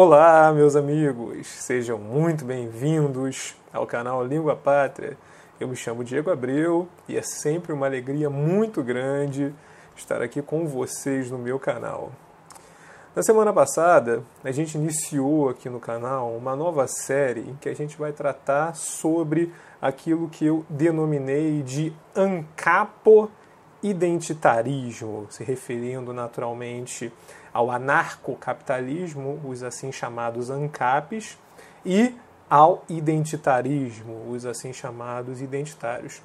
Olá, meus amigos, sejam muito bem-vindos ao canal Língua Pátria. Eu me chamo Diego Abreu e é sempre uma alegria muito grande estar aqui com vocês no meu canal. Na semana passada, a gente iniciou aqui no canal uma nova série em que a gente vai tratar sobre aquilo que eu denominei de ancapo identitarismo, se referindo naturalmente ao anarcocapitalismo, os assim chamados ANCAPs, e ao identitarismo, os assim chamados identitários.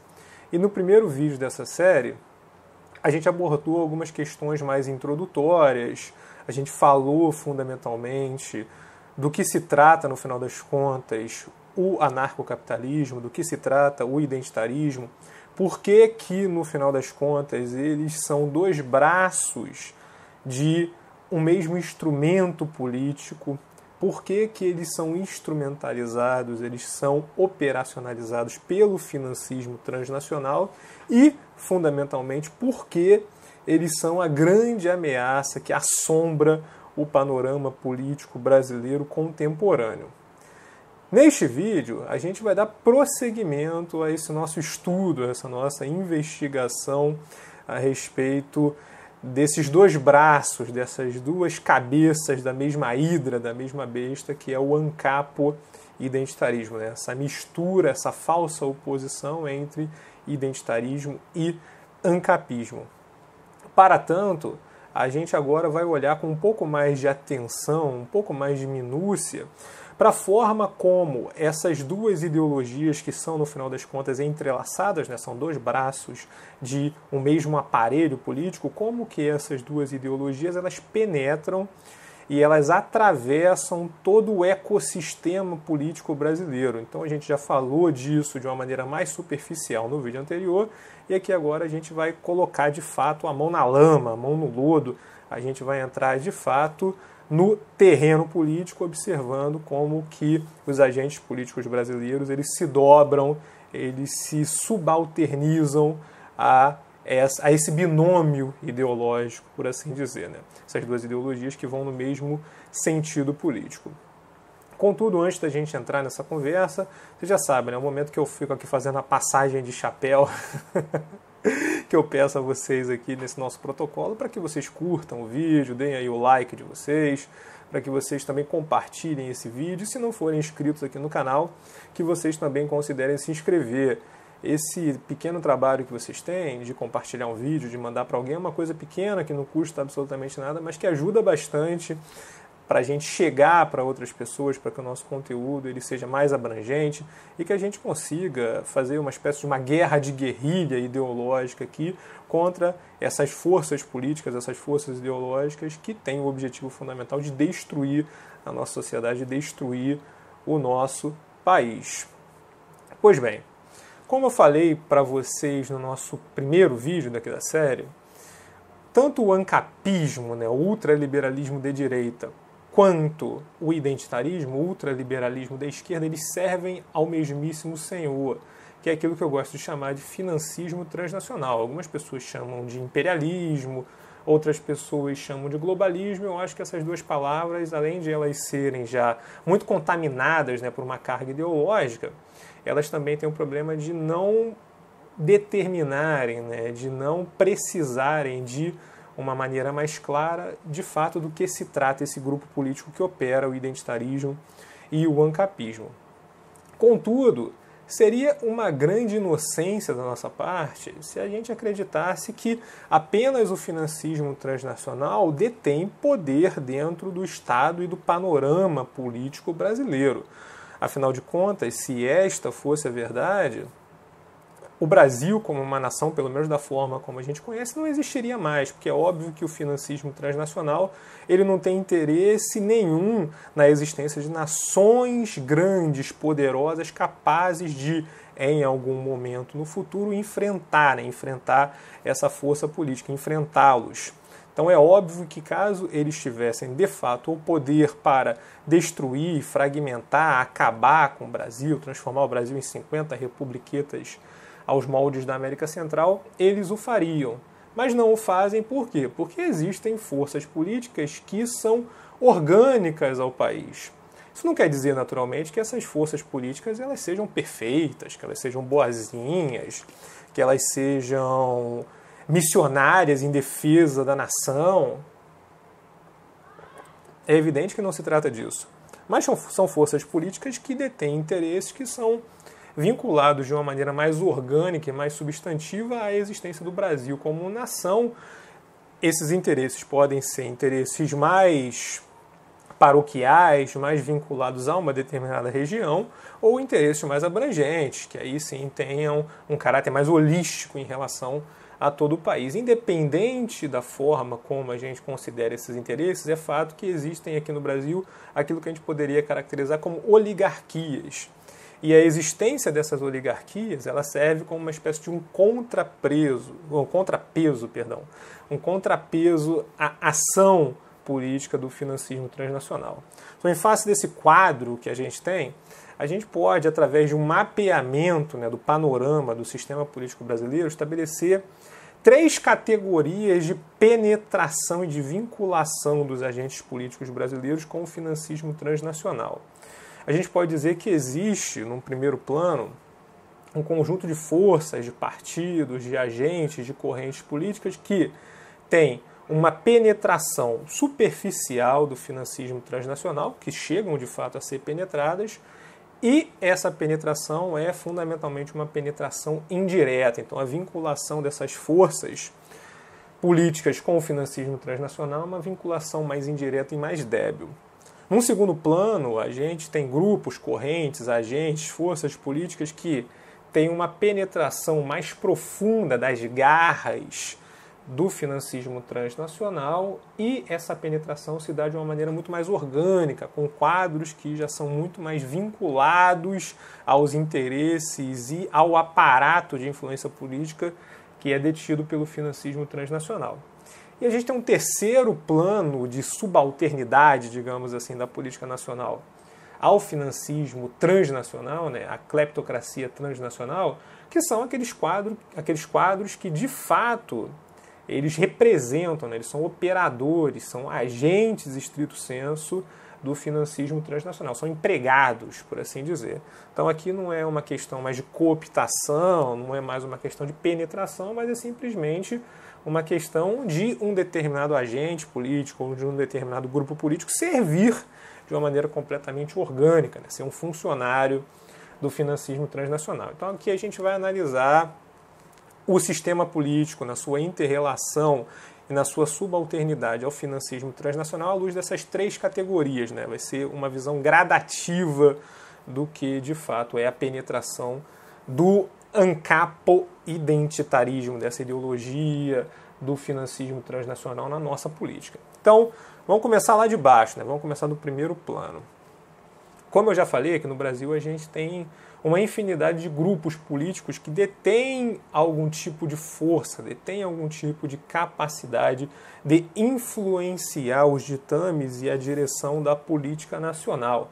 E no primeiro vídeo dessa série, a gente abordou algumas questões mais introdutórias, a gente falou fundamentalmente do que se trata, no final das contas, o anarcocapitalismo, do que se trata o identitarismo, por que que, no final das contas, eles são dois braços de o mesmo instrumento político, por que, que eles são instrumentalizados, eles são operacionalizados pelo financismo transnacional e, fundamentalmente, por que eles são a grande ameaça que assombra o panorama político brasileiro contemporâneo. Neste vídeo, a gente vai dar prosseguimento a esse nosso estudo, a essa nossa investigação a respeito desses dois braços, dessas duas cabeças da mesma hidra, da mesma besta, que é o ancapo identitarismo, né? essa mistura, essa falsa oposição entre identitarismo e ancapismo. Para tanto, a gente agora vai olhar com um pouco mais de atenção, um pouco mais de minúcia, para a forma como essas duas ideologias que são, no final das contas, entrelaçadas, né, são dois braços de um mesmo aparelho político, como que essas duas ideologias elas penetram e elas atravessam todo o ecossistema político brasileiro. Então a gente já falou disso de uma maneira mais superficial no vídeo anterior e aqui agora a gente vai colocar de fato a mão na lama, a mão no lodo, a gente vai entrar de fato no terreno político, observando como que os agentes políticos brasileiros eles se dobram, eles se subalternizam a, essa, a esse binômio ideológico, por assim dizer, né? essas duas ideologias que vão no mesmo sentido político. Contudo, antes da gente entrar nessa conversa, você já sabe, né? O momento que eu fico aqui fazendo a passagem de chapéu que eu peço a vocês aqui nesse nosso protocolo para que vocês curtam o vídeo, deem aí o like de vocês, para que vocês também compartilhem esse vídeo. Se não forem inscritos aqui no canal, que vocês também considerem se inscrever. Esse pequeno trabalho que vocês têm de compartilhar um vídeo, de mandar para alguém, é uma coisa pequena que não custa absolutamente nada, mas que ajuda bastante para a gente chegar para outras pessoas, para que o nosso conteúdo ele seja mais abrangente e que a gente consiga fazer uma espécie de uma guerra de guerrilha ideológica aqui contra essas forças políticas, essas forças ideológicas que têm o objetivo fundamental de destruir a nossa sociedade, de destruir o nosso país. Pois bem, como eu falei para vocês no nosso primeiro vídeo daqui da série, tanto o ancapismo, né, o ultraliberalismo de direita, quanto o identitarismo, o ultraliberalismo da esquerda, eles servem ao mesmíssimo senhor, que é aquilo que eu gosto de chamar de financismo transnacional. Algumas pessoas chamam de imperialismo, outras pessoas chamam de globalismo. Eu acho que essas duas palavras, além de elas serem já muito contaminadas né, por uma carga ideológica, elas também têm o um problema de não determinarem, né, de não precisarem de uma maneira mais clara, de fato, do que se trata esse grupo político que opera o identitarismo e o ancapismo. Contudo, seria uma grande inocência da nossa parte se a gente acreditasse que apenas o financismo transnacional detém poder dentro do Estado e do panorama político brasileiro. Afinal de contas, se esta fosse a verdade, o Brasil, como uma nação, pelo menos da forma como a gente conhece, não existiria mais, porque é óbvio que o financismo transnacional ele não tem interesse nenhum na existência de nações grandes, poderosas, capazes de, em algum momento no futuro, enfrentar, né? enfrentar essa força política, enfrentá-los. Então é óbvio que caso eles tivessem de fato o poder para destruir, fragmentar, acabar com o Brasil, transformar o Brasil em 50 republiquetas aos moldes da América Central, eles o fariam. Mas não o fazem por quê? Porque existem forças políticas que são orgânicas ao país. Isso não quer dizer, naturalmente, que essas forças políticas elas sejam perfeitas, que elas sejam boazinhas, que elas sejam missionárias em defesa da nação. É evidente que não se trata disso. Mas são, são forças políticas que detêm interesses que são vinculados de uma maneira mais orgânica e mais substantiva à existência do Brasil como nação. Esses interesses podem ser interesses mais paroquiais, mais vinculados a uma determinada região, ou interesses mais abrangentes, que aí sim tenham um caráter mais holístico em relação a todo o país. Independente da forma como a gente considera esses interesses, é fato que existem aqui no Brasil aquilo que a gente poderia caracterizar como oligarquias. E a existência dessas oligarquias, ela serve como uma espécie de um contrapreso, ou contrapeso, perdão, um contrapeso à ação política do financismo transnacional. Então, em face desse quadro que a gente tem, a gente pode, através de um mapeamento né, do panorama do sistema político brasileiro, estabelecer três categorias de penetração e de vinculação dos agentes políticos brasileiros com o financismo transnacional a gente pode dizer que existe, num primeiro plano, um conjunto de forças, de partidos, de agentes, de correntes políticas que tem uma penetração superficial do financismo transnacional, que chegam de fato a ser penetradas, e essa penetração é fundamentalmente uma penetração indireta. Então, a vinculação dessas forças políticas com o financismo transnacional é uma vinculação mais indireta e mais débil. Num segundo plano, a gente tem grupos, correntes, agentes, forças políticas que têm uma penetração mais profunda das garras do financismo transnacional e essa penetração se dá de uma maneira muito mais orgânica, com quadros que já são muito mais vinculados aos interesses e ao aparato de influência política que é detido pelo financismo transnacional. E a gente tem um terceiro plano de subalternidade, digamos assim, da política nacional ao financismo transnacional, né, a cleptocracia transnacional, que são aqueles quadros, aqueles quadros que de fato eles representam, né, eles são operadores, são agentes estrito senso do financismo transnacional, são empregados, por assim dizer. Então aqui não é uma questão mais de cooptação, não é mais uma questão de penetração, mas é simplesmente uma questão de um determinado agente político ou de um determinado grupo político servir de uma maneira completamente orgânica, né? ser um funcionário do financismo transnacional. Então aqui a gente vai analisar o sistema político na sua interrelação e na sua subalternidade ao financismo transnacional à luz dessas três categorias. Né? Vai ser uma visão gradativa do que de fato é a penetração do ancapo-identitarismo, dessa ideologia do financismo transnacional na nossa política. Então, vamos começar lá de baixo, né? vamos começar do primeiro plano. Como eu já falei, aqui no Brasil a gente tem uma infinidade de grupos políticos que detêm algum tipo de força, detêm algum tipo de capacidade de influenciar os ditames e a direção da política nacional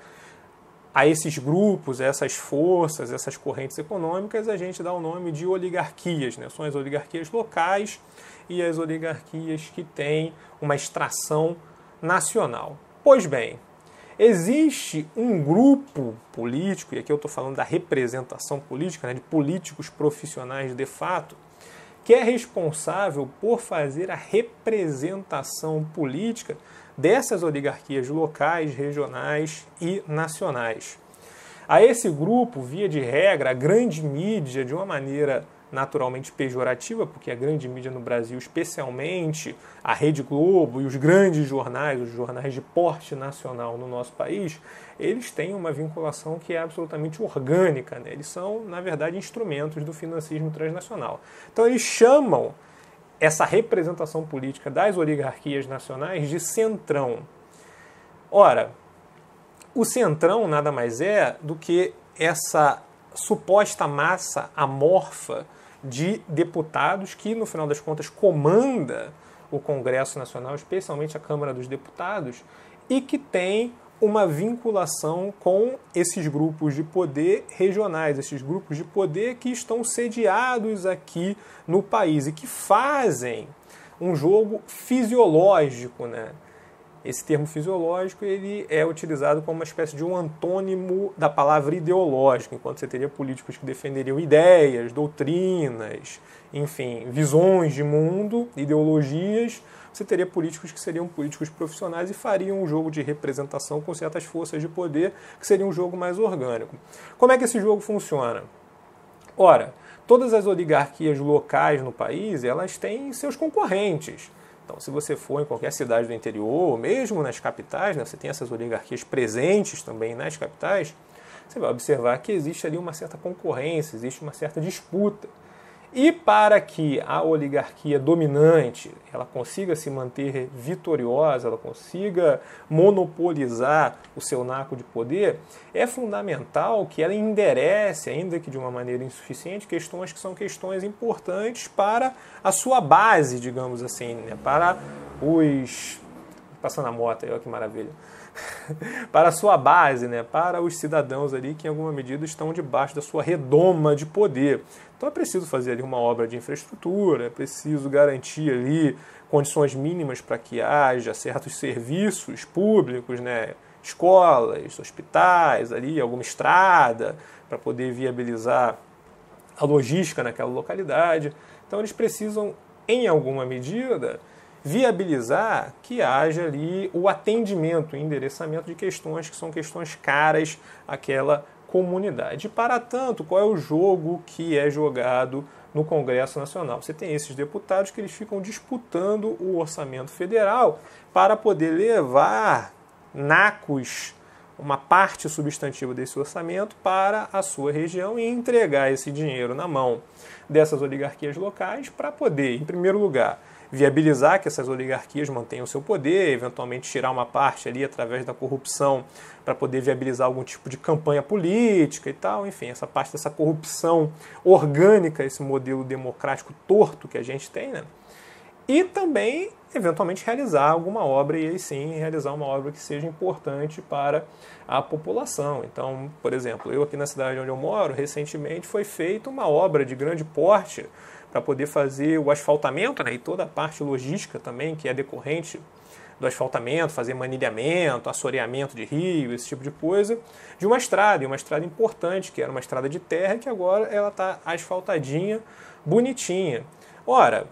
a esses grupos, a essas forças, essas correntes econômicas, a gente dá o nome de oligarquias. Né? São as oligarquias locais e as oligarquias que têm uma extração nacional. Pois bem, existe um grupo político, e aqui eu estou falando da representação política, né, de políticos profissionais de fato, que é responsável por fazer a representação política dessas oligarquias locais, regionais e nacionais. A esse grupo, via de regra, a grande mídia, de uma maneira naturalmente pejorativa, porque a grande mídia no Brasil, especialmente a Rede Globo e os grandes jornais, os jornais de porte nacional no nosso país, eles têm uma vinculação que é absolutamente orgânica. Né? Eles são, na verdade, instrumentos do financismo transnacional. Então, eles chamam essa representação política das oligarquias nacionais de centrão. Ora, o centrão nada mais é do que essa suposta massa amorfa de deputados que, no final das contas, comanda o Congresso Nacional, especialmente a Câmara dos Deputados, e que tem uma vinculação com esses grupos de poder regionais, esses grupos de poder que estão sediados aqui no país e que fazem um jogo fisiológico, né? Esse termo fisiológico ele é utilizado como uma espécie de um antônimo da palavra ideológico, enquanto você teria políticos que defenderiam ideias, doutrinas, enfim, visões de mundo, ideologias, você teria políticos que seriam políticos profissionais e fariam um jogo de representação com certas forças de poder, que seria um jogo mais orgânico. Como é que esse jogo funciona? Ora, todas as oligarquias locais no país, elas têm seus concorrentes. Então, se você for em qualquer cidade do interior, mesmo nas capitais, né, você tem essas oligarquias presentes também nas capitais, você vai observar que existe ali uma certa concorrência, existe uma certa disputa. E para que a oligarquia dominante ela consiga se manter vitoriosa, ela consiga monopolizar o seu naco de poder, é fundamental que ela enderece, ainda que de uma maneira insuficiente, questões que são questões importantes para a sua base, digamos assim, né? para os. Passando a moto, olha que maravilha. para a sua base, né? para os cidadãos ali que em alguma medida estão debaixo da sua redoma de poder. Então é preciso fazer ali uma obra de infraestrutura, é preciso garantir ali condições mínimas para que haja certos serviços públicos, né? escolas, hospitais ali, alguma estrada para poder viabilizar a logística naquela localidade. Então eles precisam, em alguma medida, viabilizar que haja ali o atendimento, o endereçamento de questões que são questões caras àquela comunidade. Para tanto, qual é o jogo que é jogado no Congresso Nacional? Você tem esses deputados que eles ficam disputando o orçamento federal para poder levar nacos uma parte substantiva desse orçamento para a sua região e entregar esse dinheiro na mão dessas oligarquias locais para poder, em primeiro lugar, viabilizar que essas oligarquias mantenham seu poder, eventualmente tirar uma parte ali através da corrupção para poder viabilizar algum tipo de campanha política e tal. Enfim, essa parte dessa corrupção orgânica, esse modelo democrático torto que a gente tem, né? E também, eventualmente, realizar alguma obra, e aí sim, realizar uma obra que seja importante para a população. Então, por exemplo, eu aqui na cidade onde eu moro, recentemente foi feita uma obra de grande porte para poder fazer o asfaltamento né, e toda a parte logística também que é decorrente do asfaltamento, fazer manilhamento, assoreamento de rio, esse tipo de coisa, de uma estrada, e uma estrada importante, que era uma estrada de terra, que agora ela está asfaltadinha, bonitinha. Ora,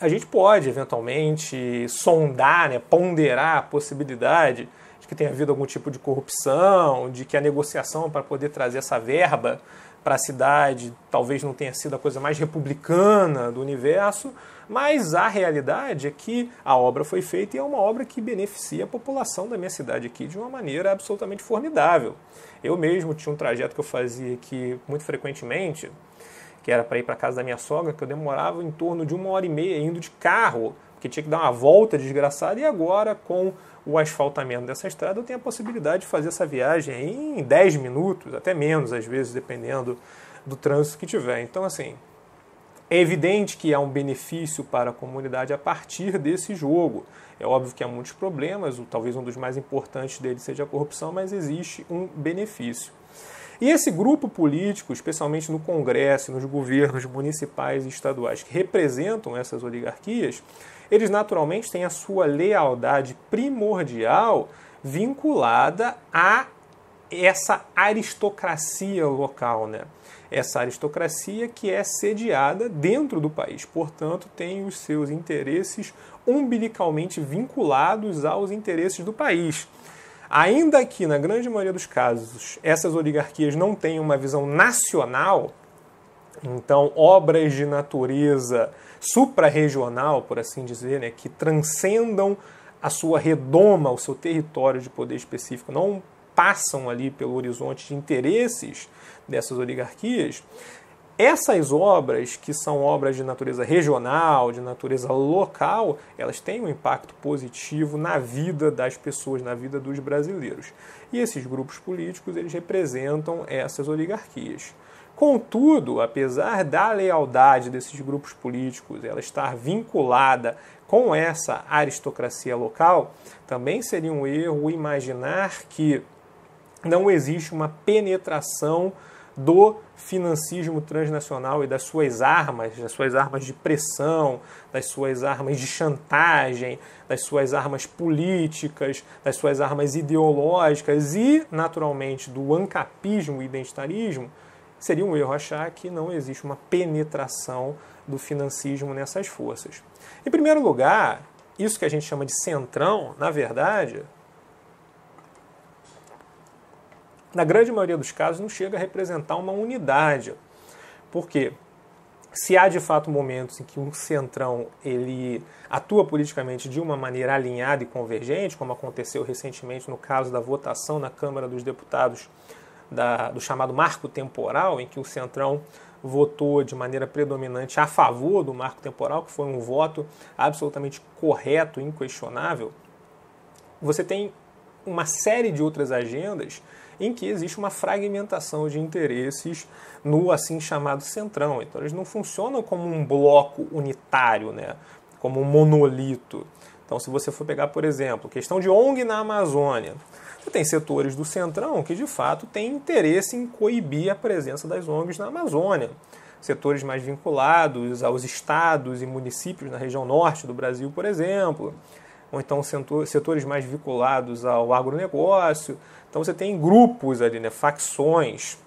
a gente pode eventualmente sondar, né, ponderar a possibilidade de que tenha havido algum tipo de corrupção, de que a negociação para poder trazer essa verba para a cidade talvez não tenha sido a coisa mais republicana do universo, mas a realidade é que a obra foi feita e é uma obra que beneficia a população da minha cidade aqui de uma maneira absolutamente formidável. Eu mesmo tinha um trajeto que eu fazia aqui muito frequentemente, que era para ir para casa da minha sogra, que eu demorava em torno de uma hora e meia indo de carro, porque tinha que dar uma volta desgraçada, e agora com o asfaltamento dessa estrada, eu tenho a possibilidade de fazer essa viagem em 10 minutos, até menos às vezes, dependendo do trânsito que tiver. Então, assim, é evidente que há um benefício para a comunidade a partir desse jogo. É óbvio que há muitos problemas, talvez um dos mais importantes dele seja a corrupção, mas existe um benefício. E esse grupo político, especialmente no Congresso, nos governos municipais e estaduais que representam essas oligarquias, eles naturalmente têm a sua lealdade primordial vinculada a essa aristocracia local, né? Essa aristocracia que é sediada dentro do país, portanto, tem os seus interesses umbilicalmente vinculados aos interesses do país. Ainda que, na grande maioria dos casos, essas oligarquias não tenham uma visão nacional, então, obras de natureza suprarregional, por assim dizer, né, que transcendam a sua redoma, o seu território de poder específico, não passam ali pelo horizonte de interesses dessas oligarquias, essas obras, que são obras de natureza regional, de natureza local, elas têm um impacto positivo na vida das pessoas, na vida dos brasileiros. E esses grupos políticos, eles representam essas oligarquias. Contudo, apesar da lealdade desses grupos políticos ela estar vinculada com essa aristocracia local, também seria um erro imaginar que não existe uma penetração do financismo transnacional e das suas armas, das suas armas de pressão, das suas armas de chantagem, das suas armas políticas, das suas armas ideológicas e, naturalmente, do ancapismo e identitarismo seria um erro achar que não existe uma penetração do financismo nessas forças. Em primeiro lugar, isso que a gente chama de centrão, na verdade, na grande maioria dos casos, não chega a representar uma unidade. Porque se há de fato momentos em que um centrão ele atua politicamente de uma maneira alinhada e convergente, como aconteceu recentemente no caso da votação na Câmara dos Deputados da, do chamado marco temporal, em que o Centrão votou de maneira predominante a favor do marco temporal, que foi um voto absolutamente correto, inquestionável, você tem uma série de outras agendas em que existe uma fragmentação de interesses no assim chamado centrão. Então eles não funcionam como um bloco unitário, né? como um monolito. Então se você for pegar, por exemplo, questão de ONG na Amazônia, tem setores do Centrão que de fato têm interesse em coibir a presença das ONGs na Amazônia. Setores mais vinculados aos estados e municípios na região norte do Brasil, por exemplo, ou então setores mais vinculados ao agronegócio. Então você tem grupos ali, né, facções,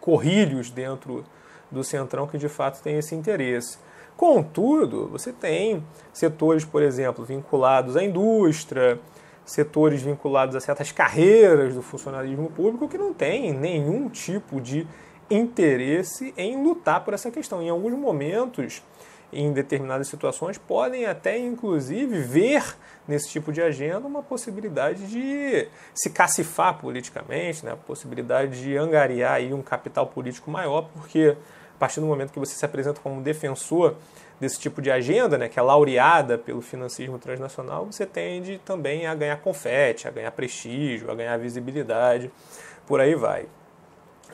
corrilhos dentro do Centrão que de fato tem esse interesse. Contudo, você tem setores, por exemplo, vinculados à indústria, setores vinculados a certas carreiras do funcionalismo público que não têm nenhum tipo de interesse em lutar por essa questão. Em alguns momentos, em determinadas situações, podem até inclusive ver nesse tipo de agenda uma possibilidade de se cacifar politicamente, né? a possibilidade de angariar aí um capital político maior, porque a partir do momento que você se apresenta como defensor desse tipo de agenda, né, que é laureada pelo financismo transnacional, você tende também a ganhar confete, a ganhar prestígio, a ganhar visibilidade, por aí vai.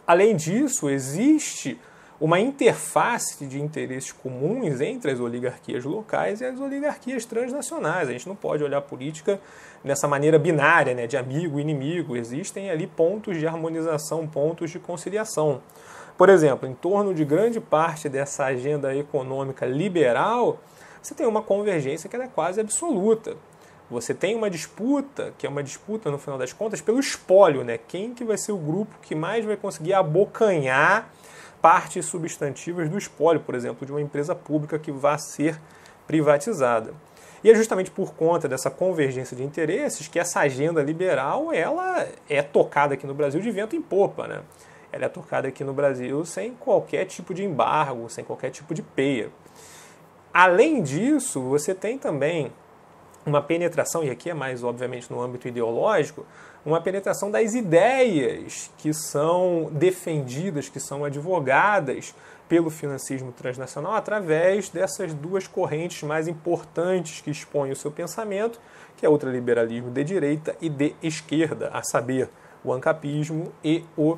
Além disso, existe uma interface de interesses comuns entre as oligarquias locais e as oligarquias transnacionais. A gente não pode olhar a política nessa maneira binária, né, de amigo e inimigo. Existem ali pontos de harmonização, pontos de conciliação. Por exemplo, em torno de grande parte dessa agenda econômica liberal, você tem uma convergência que é quase absoluta. Você tem uma disputa, que é uma disputa no final das contas pelo espólio, né? Quem que vai ser o grupo que mais vai conseguir abocanhar partes substantivas do espólio, por exemplo, de uma empresa pública que vá ser privatizada. E é justamente por conta dessa convergência de interesses que essa agenda liberal, ela é tocada aqui no Brasil de vento em popa, né? ela é tocada aqui no Brasil sem qualquer tipo de embargo, sem qualquer tipo de peia. Além disso, você tem também uma penetração, e aqui é mais obviamente no âmbito ideológico, uma penetração das ideias que são defendidas, que são advogadas pelo financismo transnacional através dessas duas correntes mais importantes que expõem o seu pensamento, que é o ultraliberalismo de direita e de esquerda, a saber, o ancapismo e o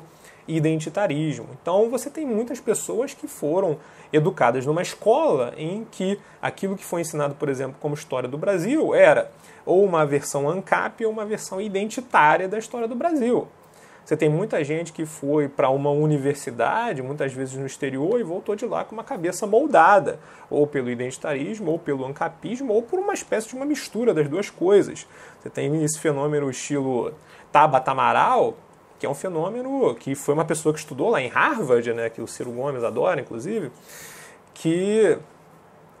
identitarismo. Então você tem muitas pessoas que foram educadas numa escola em que aquilo que foi ensinado, por exemplo, como história do Brasil era ou uma versão ANCAP ou uma versão identitária da história do Brasil. Você tem muita gente que foi para uma universidade, muitas vezes no exterior, e voltou de lá com uma cabeça moldada, ou pelo identitarismo, ou pelo ancapismo, ou por uma espécie de uma mistura das duas coisas. Você tem esse fenômeno estilo Tabata Amaral, que é um fenômeno que foi uma pessoa que estudou lá em Harvard, né, que o Ciro Gomes adora, inclusive, que,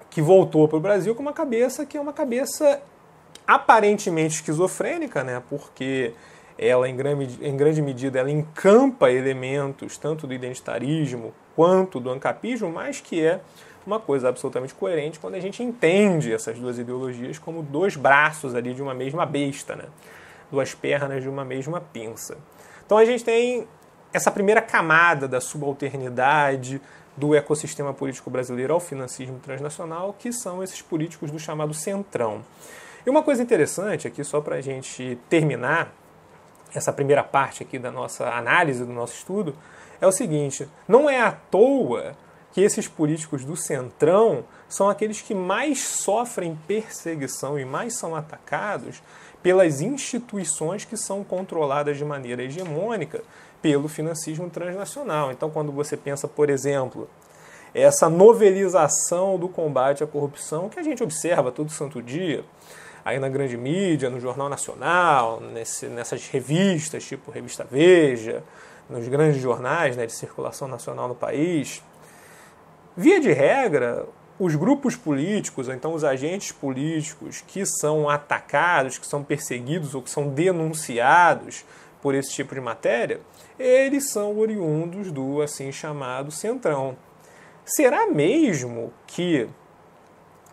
que voltou para o Brasil com uma cabeça que é uma cabeça aparentemente esquizofrênica, né, porque ela, em grande, em grande medida, ela encampa elementos tanto do identitarismo quanto do ancapismo, mas que é uma coisa absolutamente coerente quando a gente entende essas duas ideologias como dois braços ali de uma mesma besta, né? duas pernas de uma mesma pinça. Então a gente tem essa primeira camada da subalternidade do ecossistema político brasileiro ao financismo transnacional, que são esses políticos do chamado centrão. E uma coisa interessante aqui, só para a gente terminar essa primeira parte aqui da nossa análise, do nosso estudo, é o seguinte: não é à toa que esses políticos do centrão são aqueles que mais sofrem perseguição e mais são atacados pelas instituições que são controladas de maneira hegemônica pelo financismo transnacional. Então, quando você pensa, por exemplo, essa novelização do combate à corrupção que a gente observa todo santo dia, aí na grande mídia, no Jornal Nacional, nesse, nessas revistas, tipo Revista Veja, nos grandes jornais né, de circulação nacional no país. Via de regra, os grupos políticos, ou então os agentes políticos que são atacados, que são perseguidos ou que são denunciados por esse tipo de matéria, eles são oriundos do assim chamado centrão. Será mesmo que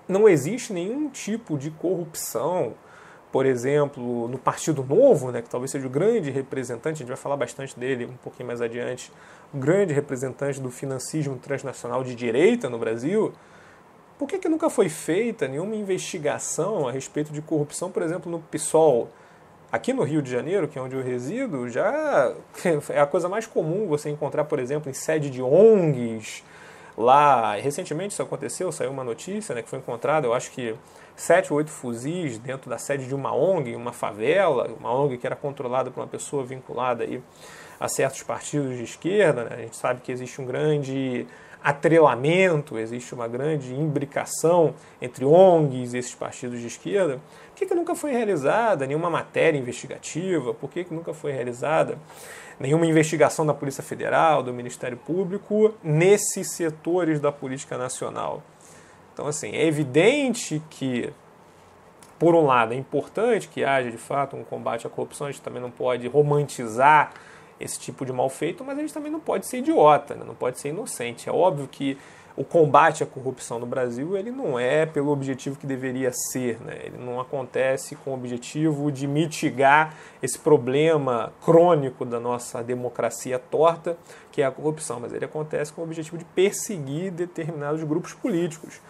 não existe nenhum tipo de corrupção, por exemplo, no Partido Novo, né, que talvez seja o grande representante, a gente vai falar bastante dele um pouquinho mais adiante, o grande representante do financismo transnacional de direita no Brasil? Por que, que nunca foi feita nenhuma investigação a respeito de corrupção, por exemplo, no PSOL? Aqui no Rio de Janeiro, que é onde eu resido, já é a coisa mais comum você encontrar, por exemplo, em sede de ONGs. Lá, recentemente isso aconteceu, saiu uma notícia né, que foi encontrada, eu acho que sete ou oito fuzis dentro da sede de uma ONG, uma favela, uma ONG que era controlada por uma pessoa vinculada aí a certos partidos de esquerda. Né? A gente sabe que existe um grande atrelamento, existe uma grande imbricação entre ONGs e esses partidos de esquerda. Por que, que nunca foi realizada nenhuma matéria investigativa? Por que, que nunca foi realizada nenhuma investigação da Polícia Federal, do Ministério Público, nesses setores da política nacional? Então, assim, é evidente que por um lado, é importante que haja de fato um combate à corrupção, a gente também não pode romantizar esse tipo de mal feito, mas a gente também não pode ser idiota, né? não pode ser inocente. É óbvio que o combate à corrupção no Brasil ele não é pelo objetivo que deveria ser, né? ele não acontece com o objetivo de mitigar esse problema crônico da nossa democracia torta, que é a corrupção, mas ele acontece com o objetivo de perseguir determinados grupos políticos.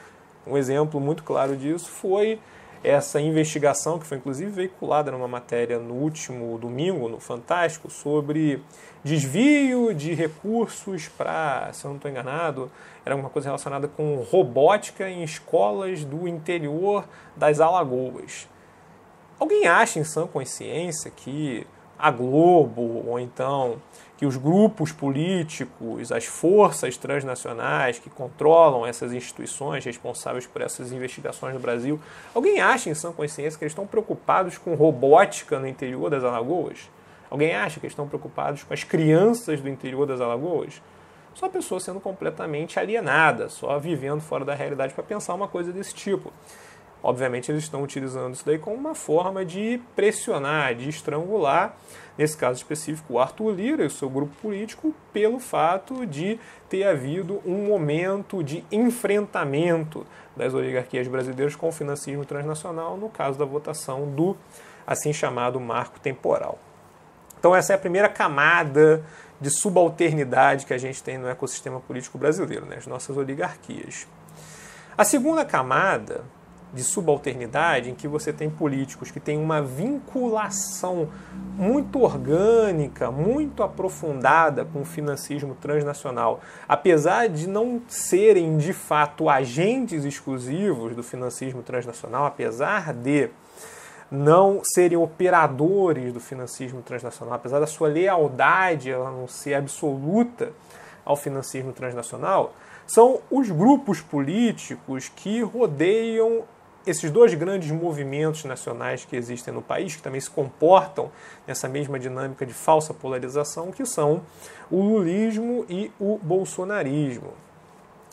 Um exemplo muito claro disso foi essa investigação, que foi inclusive veiculada numa matéria no último domingo, no Fantástico, sobre desvio de recursos para, se eu não estou enganado, era alguma coisa relacionada com robótica em escolas do interior das Alagoas. Alguém acha em sã consciência que a Globo ou então que os grupos políticos, as forças transnacionais que controlam essas instituições responsáveis por essas investigações no Brasil, alguém acha em sã consciência que eles estão preocupados com robótica no interior das Alagoas? Alguém acha que eles estão preocupados com as crianças do interior das Alagoas? Só a pessoa sendo completamente alienada, só vivendo fora da realidade para pensar uma coisa desse tipo. Obviamente, eles estão utilizando isso daí como uma forma de pressionar, de estrangular nesse caso específico, o Arthur Lira e o seu grupo político, pelo fato de ter havido um momento de enfrentamento das oligarquias brasileiras com o financismo transnacional, no caso da votação do assim chamado marco temporal. Então, essa é a primeira camada de subalternidade que a gente tem no ecossistema político brasileiro, né? as nossas oligarquias. A segunda camada de subalternidade em que você tem políticos que têm uma vinculação muito orgânica, muito aprofundada com o financismo transnacional, apesar de não serem de fato agentes exclusivos do financismo transnacional, apesar de não serem operadores do financismo transnacional, apesar da sua lealdade ela não ser absoluta ao financismo transnacional, são os grupos políticos que rodeiam esses dois grandes movimentos nacionais que existem no país, que também se comportam nessa mesma dinâmica de falsa polarização, que são o lulismo e o bolsonarismo.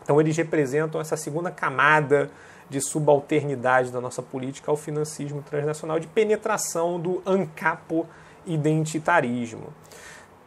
Então eles representam essa segunda camada de subalternidade da nossa política ao financismo transnacional, de penetração do ancapo identitarismo.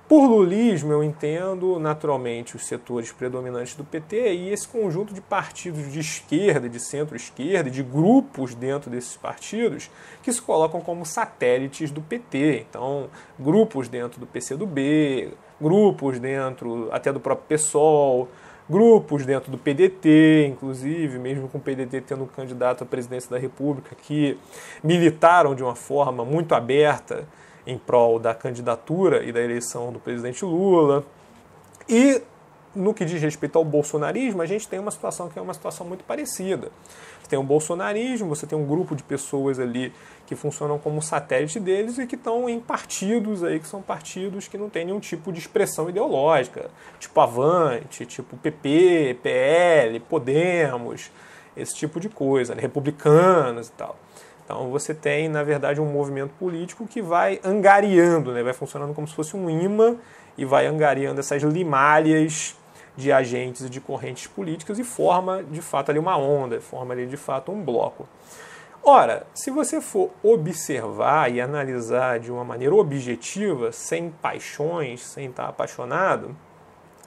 Por lulismo, eu entendo naturalmente os setores predominantes do PT e esse conjunto de partidos de esquerda, de centro-esquerda, de grupos dentro desses partidos que se colocam como satélites do PT. Então, grupos dentro do PCdoB, grupos dentro até do próprio PSOL, grupos dentro do PDT, inclusive, mesmo com o PDT tendo um candidato à presidência da República, que militaram de uma forma muito aberta em prol da candidatura e da eleição do presidente Lula. E no que diz respeito ao bolsonarismo, a gente tem uma situação que é uma situação muito parecida. Você tem o bolsonarismo, você tem um grupo de pessoas ali que funcionam como satélite deles e que estão em partidos aí, que são partidos que não têm nenhum tipo de expressão ideológica, tipo Avante, tipo PP, PL, Podemos, esse tipo de coisa, né? republicanos e tal. Então você tem, na verdade, um movimento político que vai angariando, né? vai funcionando como se fosse um imã e vai angariando essas limalhas de agentes e de correntes políticas e forma de fato ali uma onda, forma ali de fato um bloco. Ora, se você for observar e analisar de uma maneira objetiva, sem paixões, sem estar apaixonado,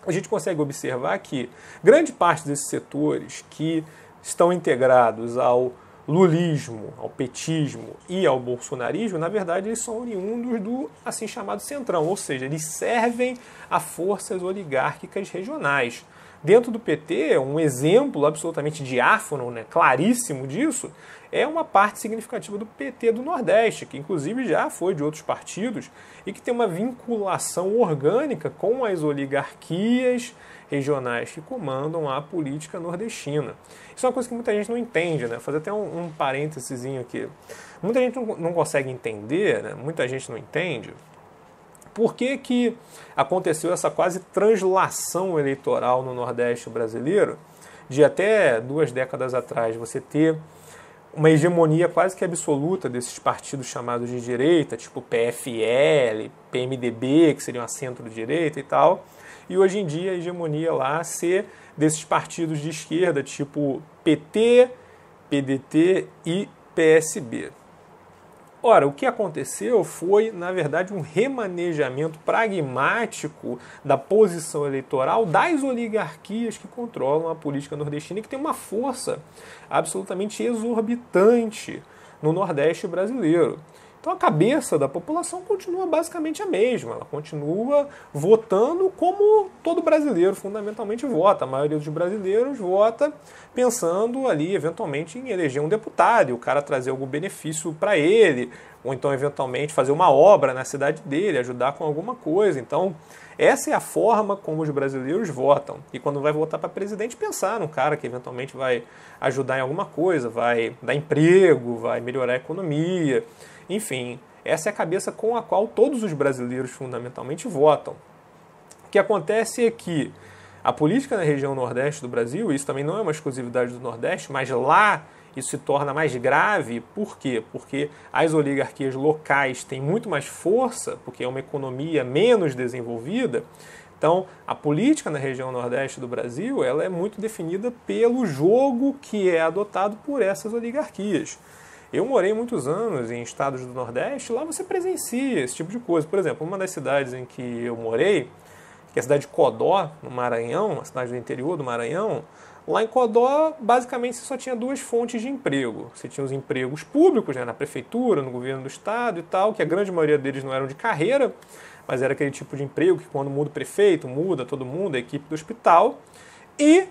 a gente consegue observar que grande parte desses setores que estão integrados ao lulismo, ao petismo e ao bolsonarismo, na verdade, eles são oriundos do assim chamado centrão, ou seja, eles servem a forças oligárquicas regionais. Dentro do PT, um exemplo absolutamente diáfano, né, claríssimo disso, é uma parte significativa do PT do Nordeste, que inclusive já foi de outros partidos e que tem uma vinculação orgânica com as oligarquias regionais que comandam a política nordestina. Isso é uma coisa que muita gente não entende, né? Vou fazer até um, um parênteses aqui. Muita gente não, não consegue entender, né? muita gente não entende por que, que aconteceu essa quase translação eleitoral no Nordeste brasileiro, de até duas décadas atrás você ter uma hegemonia quase que absoluta desses partidos chamados de direita, tipo PFL, PMDB, que seriam a centro-direita e tal, e hoje em dia a hegemonia lá ser desses partidos de esquerda, tipo PT, PDT e PSB. Ora, o que aconteceu foi, na verdade, um remanejamento pragmático da posição eleitoral das oligarquias que controlam a política nordestina e que tem uma força absolutamente exorbitante no Nordeste brasileiro. Então a cabeça da população continua basicamente a mesma, ela continua votando como todo brasileiro fundamentalmente vota. A maioria dos brasileiros vota pensando ali eventualmente em eleger um deputado e o cara trazer algum benefício para ele, ou então eventualmente fazer uma obra na cidade dele, ajudar com alguma coisa. Então essa é a forma como os brasileiros votam. E quando vai votar para presidente, pensar num cara que eventualmente vai ajudar em alguma coisa, vai dar emprego, vai melhorar a economia. Enfim, essa é a cabeça com a qual todos os brasileiros fundamentalmente votam. O que acontece é que a política na região Nordeste do Brasil, isso também não é uma exclusividade do Nordeste, mas lá isso se torna mais grave. Por quê? Porque as oligarquias locais têm muito mais força, porque é uma economia menos desenvolvida. Então, a política na região Nordeste do Brasil, ela é muito definida pelo jogo que é adotado por essas oligarquias. Eu morei muitos anos em estados do Nordeste, lá você presencia esse tipo de coisa. Por exemplo, uma das cidades em que eu morei, que é a cidade de Codó, no Maranhão, uma cidade do interior do Maranhão, lá em Codó, basicamente, você só tinha duas fontes de emprego. Você tinha os empregos públicos, né, na prefeitura, no governo do estado e tal, que a grande maioria deles não eram de carreira, mas era aquele tipo de emprego que quando muda o prefeito, muda todo mundo, a equipe do hospital. E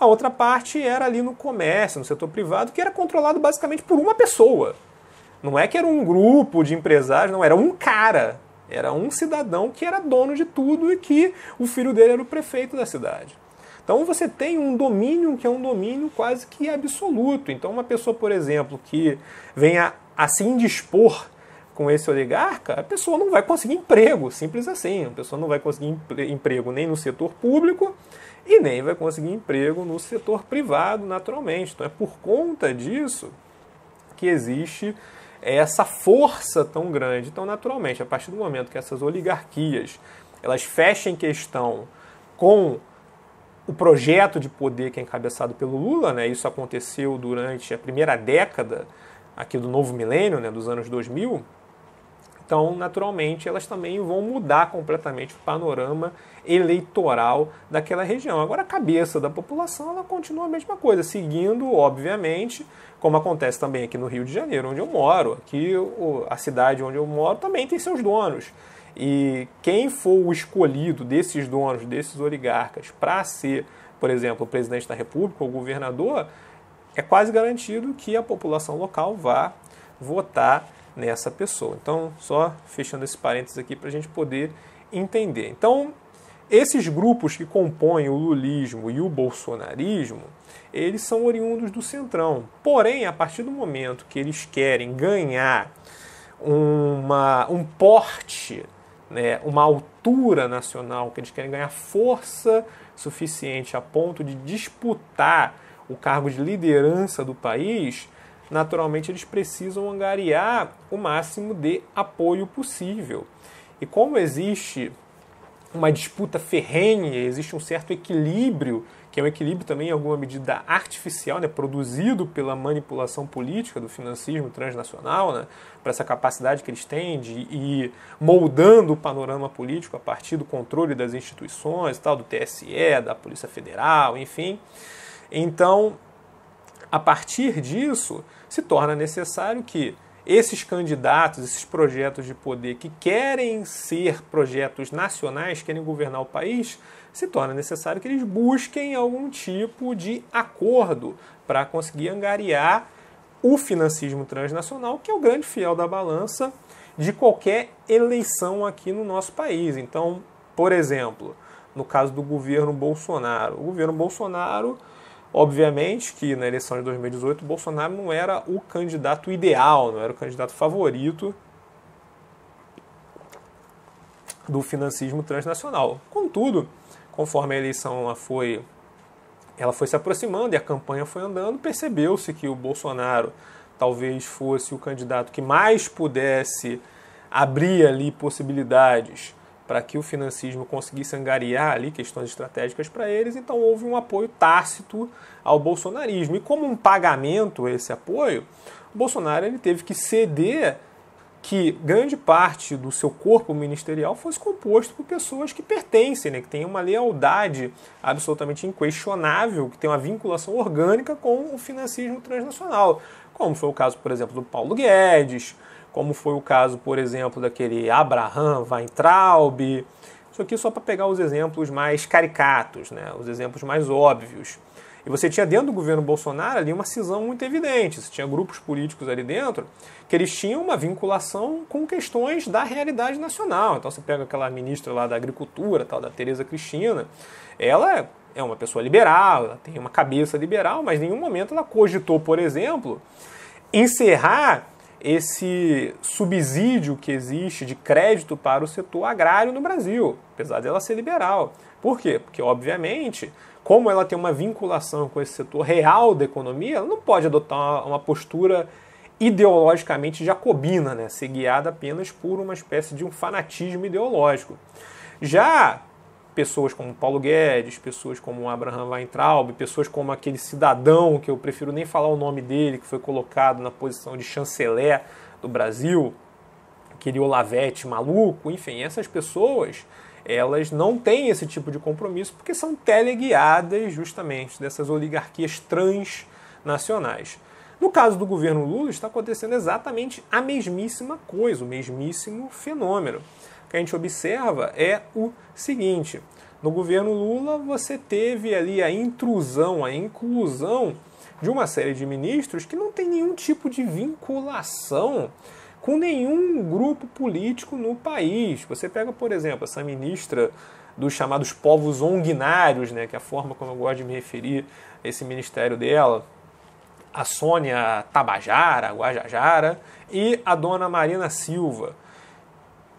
a outra parte era ali no comércio, no setor privado, que era controlado basicamente por uma pessoa. Não é que era um grupo de empresários, não, era um cara. Era um cidadão que era dono de tudo e que o filho dele era o prefeito da cidade. Então você tem um domínio que é um domínio quase que absoluto. Então, uma pessoa, por exemplo, que venha a se indispor com esse oligarca, a pessoa não vai conseguir emprego, simples assim. A pessoa não vai conseguir emprego nem no setor público e nem vai conseguir emprego no setor privado, naturalmente. Então é por conta disso que existe essa força tão grande. Então, naturalmente, a partir do momento que essas oligarquias elas fecham questão com o projeto de poder que é encabeçado pelo Lula, né? Isso aconteceu durante a primeira década aqui do novo milênio, né, dos anos 2000, então, naturalmente, elas também vão mudar completamente o panorama eleitoral daquela região. Agora, a cabeça da população ela continua a mesma coisa, seguindo, obviamente, como acontece também aqui no Rio de Janeiro, onde eu moro. Aqui, a cidade onde eu moro também tem seus donos. E quem for o escolhido desses donos, desses oligarcas, para ser, por exemplo, o presidente da República ou governador, é quase garantido que a população local vá votar nessa pessoa. Então, só fechando esse parênteses aqui para a gente poder entender. Então, esses grupos que compõem o lulismo e o bolsonarismo, eles são oriundos do centrão. Porém, a partir do momento que eles querem ganhar uma, um porte, né, uma altura nacional, que eles querem ganhar força suficiente a ponto de disputar o cargo de liderança do país, naturalmente eles precisam angariar o máximo de apoio possível. E como existe uma disputa ferrenha, existe um certo equilíbrio, que é um equilíbrio também em alguma medida artificial, né, produzido pela manipulação política do financismo transnacional, né, para essa capacidade que eles têm de ir moldando o panorama político a partir do controle das instituições, tal do TSE, da Polícia Federal, enfim. Então, a partir disso, se torna necessário que esses candidatos, esses projetos de poder que querem ser projetos nacionais, querem governar o país, se torna necessário que eles busquem algum tipo de acordo para conseguir angariar o financismo transnacional, que é o grande fiel da balança de qualquer eleição aqui no nosso país. Então, por exemplo, no caso do governo Bolsonaro, o governo Bolsonaro Obviamente que na eleição de 2018 Bolsonaro não era o candidato ideal, não era o candidato favorito do financismo transnacional. Contudo, conforme a eleição ela foi, ela foi se aproximando e a campanha foi andando, percebeu-se que o Bolsonaro talvez fosse o candidato que mais pudesse abrir ali possibilidades para que o financismo conseguisse angariar ali questões estratégicas para eles, então houve um apoio tácito ao bolsonarismo. E como um pagamento a esse apoio, o Bolsonaro ele teve que ceder que grande parte do seu corpo ministerial fosse composto por pessoas que pertencem, né, que têm uma lealdade absolutamente inquestionável, que tem uma vinculação orgânica com o financismo transnacional, como foi o caso, por exemplo, do Paulo Guedes, como foi o caso, por exemplo, daquele Abraham Weintraub. Isso aqui só para pegar os exemplos mais caricatos, né? os exemplos mais óbvios. E você tinha dentro do governo Bolsonaro ali uma cisão muito evidente. Você tinha grupos políticos ali dentro que eles tinham uma vinculação com questões da realidade nacional. Então você pega aquela ministra lá da Agricultura, tal, da Tereza Cristina, ela é uma pessoa liberal, ela tem uma cabeça liberal, mas em nenhum momento ela cogitou, por exemplo, encerrar esse subsídio que existe de crédito para o setor agrário no Brasil, apesar dela ser liberal. Por quê? Porque, obviamente, como ela tem uma vinculação com esse setor real da economia, ela não pode adotar uma, uma postura ideologicamente jacobina, né? ser guiada apenas por uma espécie de um fanatismo ideológico. Já pessoas como Paulo Guedes, pessoas como Abraham Weintraub, pessoas como aquele cidadão que eu prefiro nem falar o nome dele, que foi colocado na posição de chanceler do Brasil, aquele Olavete maluco, enfim, essas pessoas, elas não têm esse tipo de compromisso porque são teleguiadas justamente dessas oligarquias transnacionais. No caso do governo Lula, está acontecendo exatamente a mesmíssima coisa, o mesmíssimo fenômeno que a gente observa é o seguinte: no governo Lula você teve ali a intrusão, a inclusão de uma série de ministros que não tem nenhum tipo de vinculação com nenhum grupo político no país. Você pega, por exemplo, essa ministra dos chamados povos onguinários, né, que é a forma como eu gosto de me referir a esse ministério dela, a Sônia Tabajara, Guajajara, e a dona Marina Silva.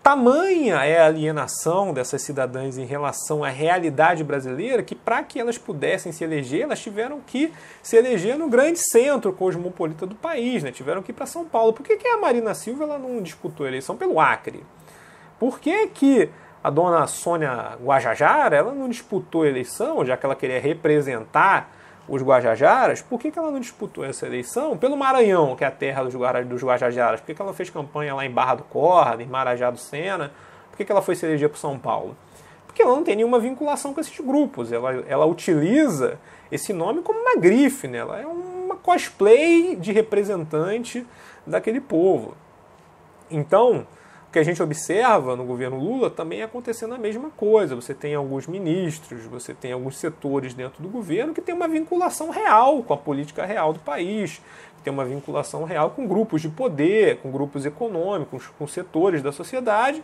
Tamanha é a alienação dessas cidadãs em relação à realidade brasileira que, para que elas pudessem se eleger, elas tiveram que se eleger no grande centro cosmopolita do país, né? tiveram que ir para São Paulo. Por que, que a Marina Silva ela não disputou a eleição pelo Acre? Por que, que a dona Sônia Guajajara ela não disputou a eleição, já que ela queria representar os Guajajaras, por que, que ela não disputou essa eleição pelo Maranhão, que é a terra dos, Guara, dos Guajajaras? Por que, que ela fez campanha lá em Barra do Corda, em Marajá do Sena? Por que, que ela foi se eleger para São Paulo? Porque ela não tem nenhuma vinculação com esses grupos. Ela, ela utiliza esse nome como uma grife, né? ela é uma cosplay de representante daquele povo. Então, o que a gente observa no governo Lula também é acontecendo a mesma coisa. Você tem alguns ministros, você tem alguns setores dentro do governo que tem uma vinculação real com a política real do país, que tem uma vinculação real com grupos de poder, com grupos econômicos, com setores da sociedade.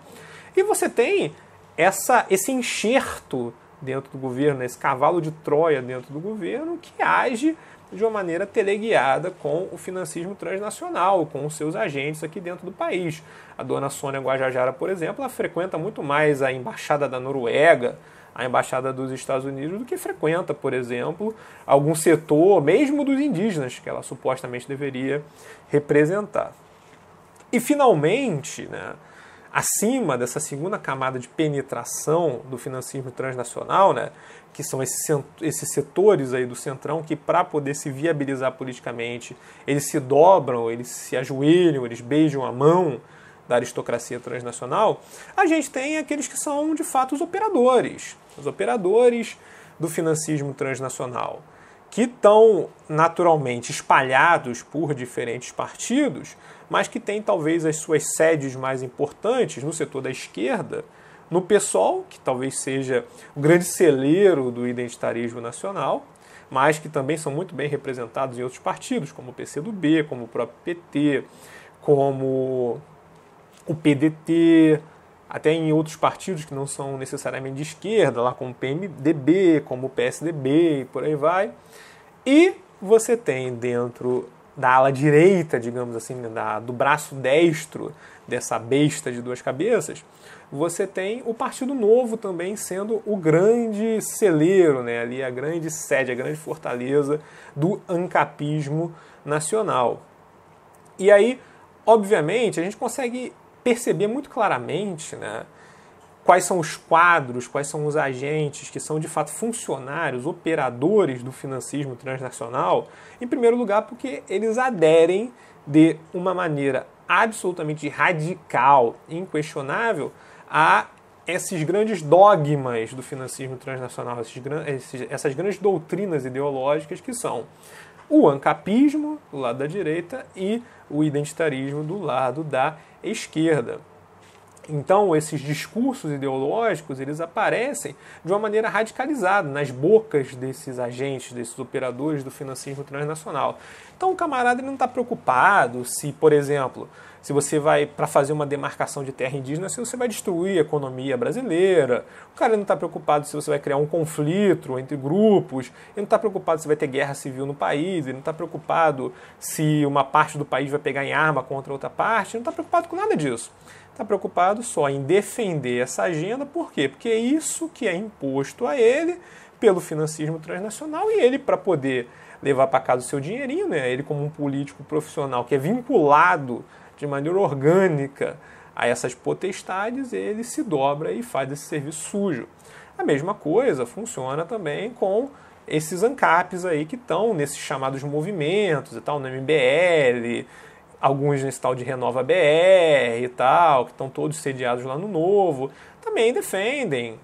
E você tem essa, esse enxerto dentro do governo, né? esse cavalo de Troia dentro do governo que age de uma maneira teleguiada com o financismo transnacional, com os seus agentes aqui dentro do país. A dona Sônia Guajajara, por exemplo, ela frequenta muito mais a embaixada da Noruega, a embaixada dos Estados Unidos do que frequenta, por exemplo, algum setor, mesmo dos indígenas, que ela supostamente deveria representar. E finalmente, né, acima dessa segunda camada de penetração do financismo transnacional, né, que são esses, esses setores aí do centrão que para poder se viabilizar politicamente, eles se dobram, eles se ajoelham, eles beijam a mão da aristocracia transnacional, a gente tem aqueles que são de fato os operadores, os operadores do financismo transnacional, que estão naturalmente espalhados por diferentes partidos, mas que tem talvez as suas sedes mais importantes no setor da esquerda, no PSOL, que talvez seja o grande celeiro do identitarismo nacional, mas que também são muito bem representados em outros partidos, como o PCdoB, como o próprio PT, como o PDT, até em outros partidos que não são necessariamente de esquerda, lá como o PMDB, como o PSDB e por aí vai. E você tem dentro da ala direita, digamos assim, da, do braço destro dessa besta de duas cabeças, você tem o Partido Novo também sendo o grande celeiro, né, ali a grande sede, a grande fortaleza do ancapismo nacional. E aí, obviamente, a gente consegue perceber muito claramente, né, quais são os quadros, quais são os agentes que são de fato funcionários, operadores do financismo transnacional, em primeiro lugar, porque eles aderem de uma maneira absolutamente radical, inquestionável, a esses grandes dogmas do financismo transnacional, esses, esses, essas grandes doutrinas ideológicas que são o ancapismo, do lado da direita, e o identitarismo, do lado da esquerda. Então, esses discursos ideológicos, eles aparecem de uma maneira radicalizada nas bocas desses agentes, desses operadores do financismo transnacional. Então, o camarada não está preocupado se, por exemplo, se você vai para fazer uma demarcação de terra indígena, se você vai destruir a economia brasileira. O cara não está preocupado se você vai criar um conflito entre grupos. Ele não está preocupado se vai ter guerra civil no país. Ele não está preocupado se uma parte do país vai pegar em arma contra outra parte. Ele não está preocupado com nada disso está preocupado só em defender essa agenda, por quê? Porque é isso que é imposto a ele pelo financismo transnacional e ele, para poder levar para casa o seu dinheirinho, né? ele, como um político profissional que é vinculado de maneira orgânica a essas potestades, ele se dobra e faz esse serviço sujo. A mesma coisa funciona também com esses ANCAPs aí que estão nesses chamados movimentos e tal, no MBL, alguns nesse tal de Renova BR e tal, que estão todos sediados lá no Novo, também defendem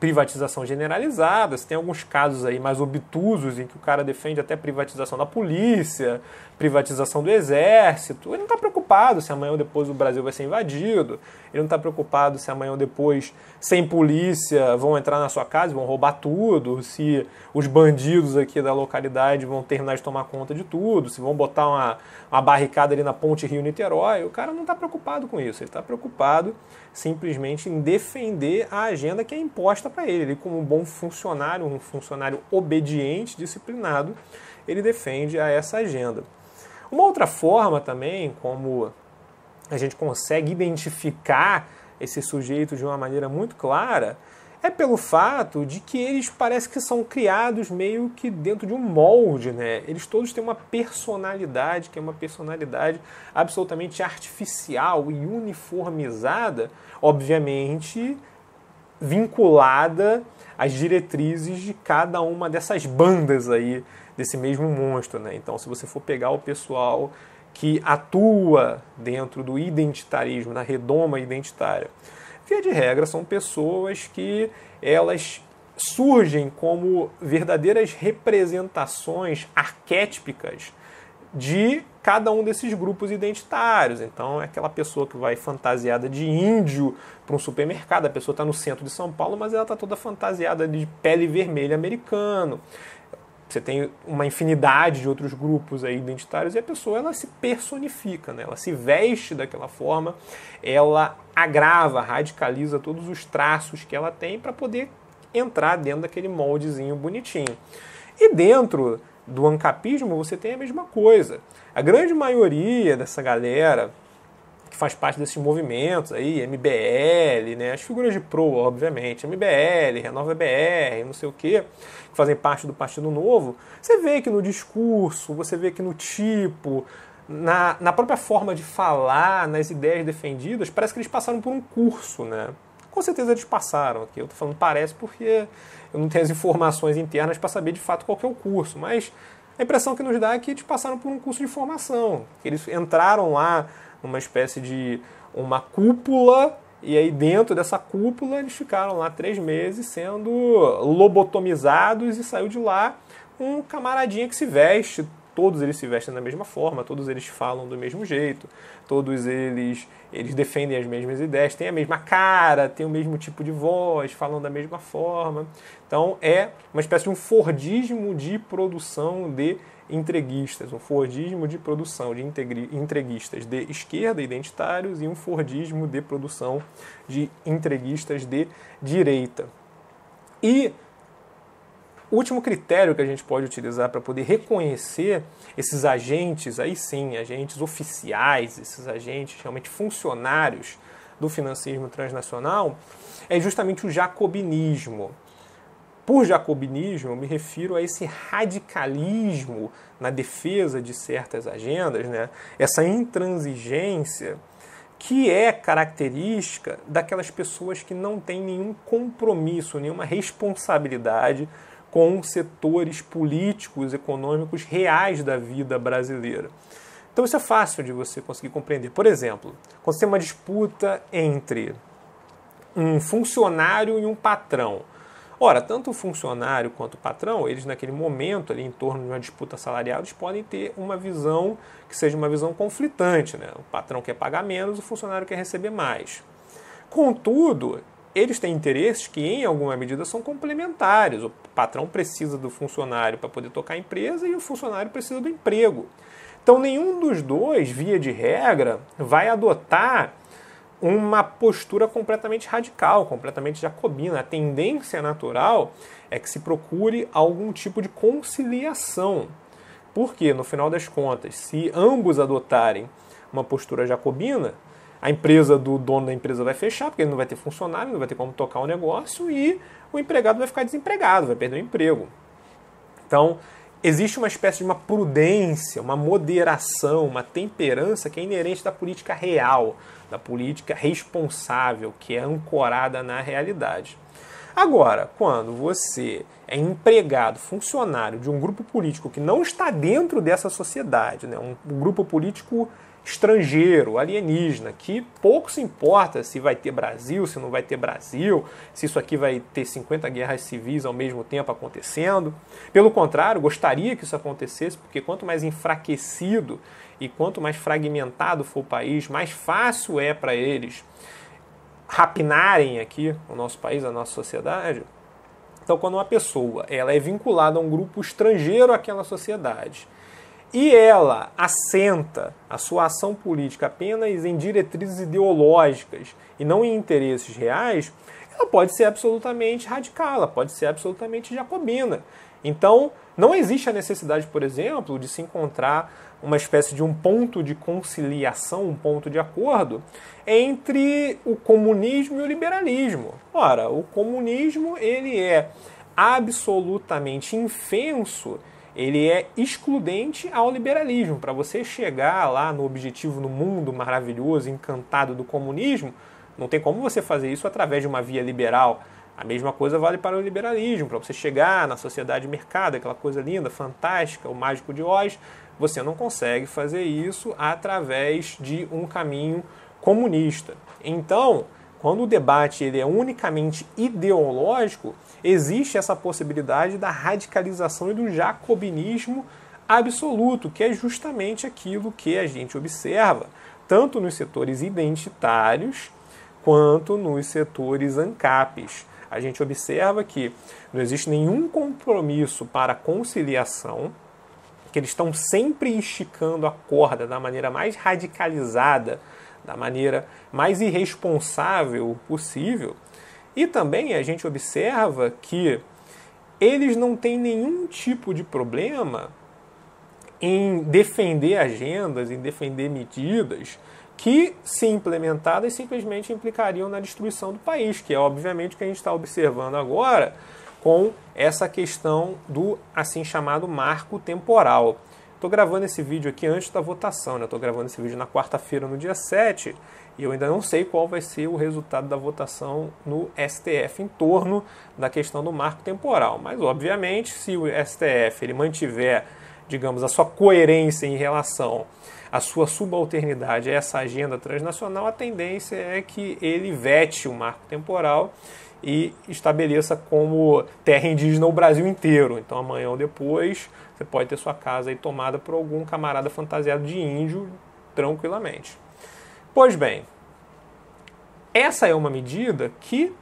privatização generalizada, você tem alguns casos aí mais obtusos em que o cara defende até privatização da polícia, privatização do exército. Ele não está preocupado se amanhã ou depois o Brasil vai ser invadido, ele não está preocupado se amanhã ou depois, sem polícia, vão entrar na sua casa, vão roubar tudo, se os bandidos aqui da localidade vão terminar de tomar conta de tudo, se vão botar uma, uma barricada ali na ponte Rio-Niterói. O cara não está preocupado com isso, ele está preocupado simplesmente em defender a agenda que é imposta para ele. Ele, como um bom funcionário, um funcionário obediente, disciplinado, ele defende a essa agenda. Uma outra forma também, como a gente consegue identificar esse sujeito de uma maneira muito clara, é pelo fato de que eles parece que são criados meio que dentro de um molde, né? Eles todos têm uma personalidade, que é uma personalidade absolutamente artificial e uniformizada, obviamente vinculada às diretrizes de cada uma dessas bandas aí, desse mesmo monstro, né? Então, se você for pegar o pessoal que atua dentro do identitarismo, na redoma identitária, via de regra, são pessoas que elas surgem como verdadeiras representações arquétipicas de cada um desses grupos identitários. Então, é aquela pessoa que vai fantasiada de índio para um supermercado, a pessoa está no centro de São Paulo, mas ela está toda fantasiada de pele vermelha americano. Você tem uma infinidade de outros grupos aí identitários e a pessoa ela se personifica, né? ela se veste daquela forma, ela agrava, radicaliza todos os traços que ela tem para poder entrar dentro daquele moldezinho bonitinho. E dentro do ancapismo você tem a mesma coisa. A grande maioria dessa galera que faz parte desses movimentos aí, MBL, né? As figuras de pro, obviamente, MBL, Renova BR, não sei o quê, que fazem parte do Partido Novo, você vê que no discurso, você vê que no tipo, na, na própria forma de falar, nas ideias defendidas, parece que eles passaram por um curso, né? Com certeza eles passaram aqui. Eu tô falando parece porque eu não tenho as informações internas para saber de fato qual é o curso, mas a impressão que nos dá é que eles passaram por um curso de formação. Eles entraram lá numa espécie de uma cúpula e aí dentro dessa cúpula eles ficaram lá três meses sendo lobotomizados e saiu de lá um camaradinha que se veste todos eles se vestem da mesma forma, todos eles falam do mesmo jeito, todos eles eles defendem as mesmas ideias, têm a mesma cara, têm o mesmo tipo de voz, falam da mesma forma. Então é uma espécie de um Fordismo de produção de entreguistas, um fordismo de produção de entreguistas de esquerda, identitários, e um fordismo de produção de entreguistas de direita. E o último critério que a gente pode utilizar para poder reconhecer esses agentes, aí sim, agentes oficiais, esses agentes realmente funcionários do financismo transnacional, é justamente o jacobinismo. Por jacobinismo, eu me refiro a esse radicalismo na defesa de certas agendas, né? essa intransigência que é característica daquelas pessoas que não têm nenhum compromisso, nenhuma responsabilidade com setores políticos, econômicos reais da vida brasileira. Então isso é fácil de você conseguir compreender. Por exemplo, quando você tem uma disputa entre um funcionário e um patrão, Ora, tanto o funcionário quanto o patrão, eles naquele momento ali em torno de uma disputa salarial, eles podem ter uma visão que seja uma visão conflitante, né? O patrão quer pagar menos, o funcionário quer receber mais. Contudo, eles têm interesses que em alguma medida são complementares. O patrão precisa do funcionário para poder tocar a empresa e o funcionário precisa do emprego. Então, nenhum dos dois, via de regra, vai adotar uma postura completamente radical, completamente jacobina. A tendência natural é que se procure algum tipo de conciliação. Porque, no final das contas, se ambos adotarem uma postura jacobina, a empresa do dono da empresa vai fechar, porque ele não vai ter funcionário, não vai ter como tocar o negócio, e o empregado vai ficar desempregado, vai perder o emprego. Então, existe uma espécie de uma prudência, uma moderação, uma temperança que é inerente da política real, da política responsável, que é ancorada na realidade. Agora, quando você é empregado, funcionário de um grupo político que não está dentro dessa sociedade, né, um grupo político estrangeiro, alienígena, que pouco se importa se vai ter Brasil, se não vai ter Brasil, se isso aqui vai ter 50 guerras civis ao mesmo tempo acontecendo. Pelo contrário, gostaria que isso acontecesse, porque quanto mais enfraquecido e quanto mais fragmentado for o país, mais fácil é para eles rapinarem aqui o nosso país, a nossa sociedade. Então, quando uma pessoa ela é vinculada a um grupo estrangeiro àquela sociedade, e ela assenta a sua ação política apenas em diretrizes ideológicas e não em interesses reais, ela pode ser absolutamente radical, ela pode ser absolutamente jacobina. Então, não existe a necessidade, por exemplo, de se encontrar uma espécie de um ponto de conciliação, um ponto de acordo entre o comunismo e o liberalismo. Ora, o comunismo ele é absolutamente infenso ele é excludente ao liberalismo. Para você chegar lá no objetivo, no mundo maravilhoso, encantado do comunismo, não tem como você fazer isso através de uma via liberal. A mesma coisa vale para o liberalismo. Para você chegar na sociedade mercado, aquela coisa linda, fantástica, o mágico de Oz, você não consegue fazer isso através de um caminho comunista. Então, quando o debate ele é unicamente ideológico, existe essa possibilidade da radicalização e do jacobinismo absoluto, que é justamente aquilo que a gente observa, tanto nos setores identitários quanto nos setores ANCAPs. A gente observa que não existe nenhum compromisso para conciliação, que eles estão sempre esticando a corda da maneira mais radicalizada, da maneira mais irresponsável possível, e também a gente observa que eles não têm nenhum tipo de problema em defender agendas, em defender medidas que, se implementadas, simplesmente implicariam na destruição do país, que é obviamente o que a gente está observando agora com essa questão do assim chamado marco temporal. Estou gravando esse vídeo aqui antes da votação, estou né? gravando esse vídeo na quarta-feira, no dia 7, e eu ainda não sei qual vai ser o resultado da votação no STF em torno da questão do marco temporal. Mas, obviamente, se o STF ele mantiver, digamos, a sua coerência em relação à sua subalternidade a essa agenda transnacional, a tendência é que ele vete o marco temporal e estabeleça como terra indígena o Brasil inteiro. Então, amanhã ou depois, você pode ter sua casa aí tomada por algum camarada fantasiado de índio tranquilamente. Pois bem, essa é uma medida que,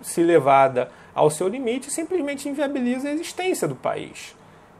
se levada ao seu limite, simplesmente inviabiliza a existência do país.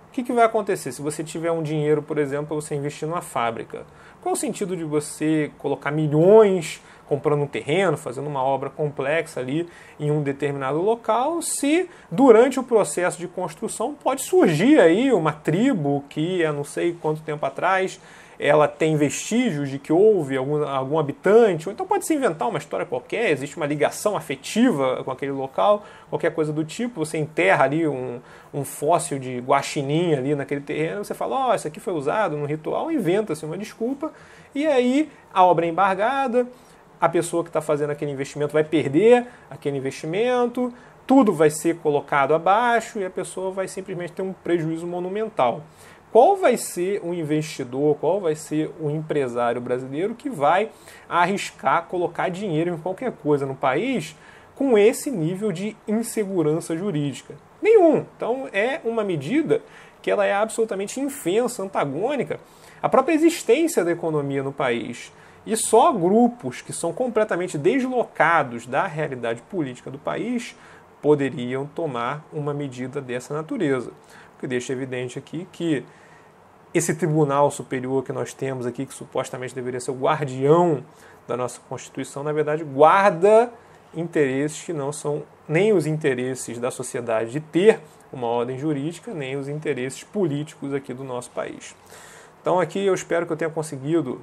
O que, que vai acontecer se você tiver um dinheiro, por exemplo, para você investir numa fábrica? Qual o sentido de você colocar milhões comprando um terreno, fazendo uma obra complexa ali em um determinado local, se durante o processo de construção pode surgir aí uma tribo que há é não sei quanto tempo atrás ela tem vestígios de que houve algum, algum habitante, ou então pode se inventar uma história qualquer, existe uma ligação afetiva com aquele local, qualquer coisa do tipo, você enterra ali um, um fóssil de guaxinim ali naquele terreno, você fala, ó, oh, isso aqui foi usado no ritual, inventa-se uma desculpa, e aí a obra é embargada, a pessoa que está fazendo aquele investimento vai perder aquele investimento, tudo vai ser colocado abaixo e a pessoa vai simplesmente ter um prejuízo monumental qual vai ser o investidor, qual vai ser o empresário brasileiro que vai arriscar colocar dinheiro em qualquer coisa no país com esse nível de insegurança jurídica? Nenhum. Então é uma medida que ela é absolutamente infensa, antagônica à própria existência da economia no país. E só grupos que são completamente deslocados da realidade política do país poderiam tomar uma medida dessa natureza que deixa evidente aqui que esse tribunal superior que nós temos aqui, que supostamente deveria ser o guardião da nossa Constituição, na verdade guarda interesses que não são nem os interesses da sociedade de ter uma ordem jurídica, nem os interesses políticos aqui do nosso país. Então aqui eu espero que eu tenha conseguido